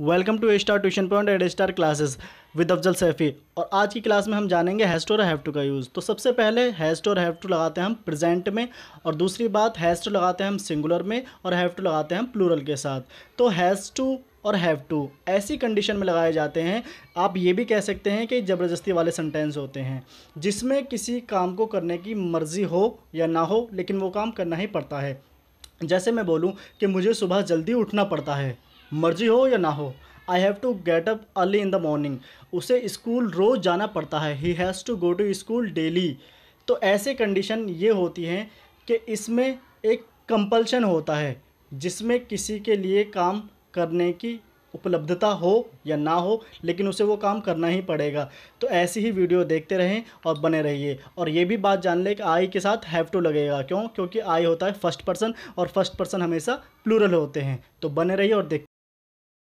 welcome to star tuition point and star classes with Afzal Saifi और आज की क्लास में हम जानेंगे हैस्ट और हैव टू का यूज़ तो सबसे पहले हैस्ट और हैव टू लगाते हैं हम प्रेजेंट में और दूसरी बात हैस्ट लगाते हैं हम सिंगुलर में और हैव टू लगाते हैं हम प्लूरल के साथ तो हैज़ टू और हैव टू ऐसी कंडीशन में लगाए जाते हैं आप ये भी कह सकते हैं कि ज़बरदस्ती वाले सेंटेंस होते हैं जिसमें किसी काम को करने की मर्ज़ी हो या ना हो लेकिन वो काम करना ही पड़ता है जैसे मैं बोलूँ कि मुझे सुबह जल्दी उठना पड़ता है मर्जी हो या ना हो I have to get up early in the morning उसे स्कूल रोज़ जाना पड़ता है ही has to go to school daily तो ऐसे कंडीशन ये होती हैं कि इसमें एक कंपल्शन होता है जिसमें किसी के लिए काम करने की उपलब्धता हो या ना हो लेकिन उसे वो काम करना ही पड़ेगा तो ऐसी ही वीडियो देखते रहें और बने रहिए और ये भी बात जान लें कि आई के साथ हैव टू लगेगा क्यों क्योंकि आई होता है फर्स्ट पर्सन और फर्स्ट पर्सन हमेशा प्लूरल होते हैं तो बने रहिए और देख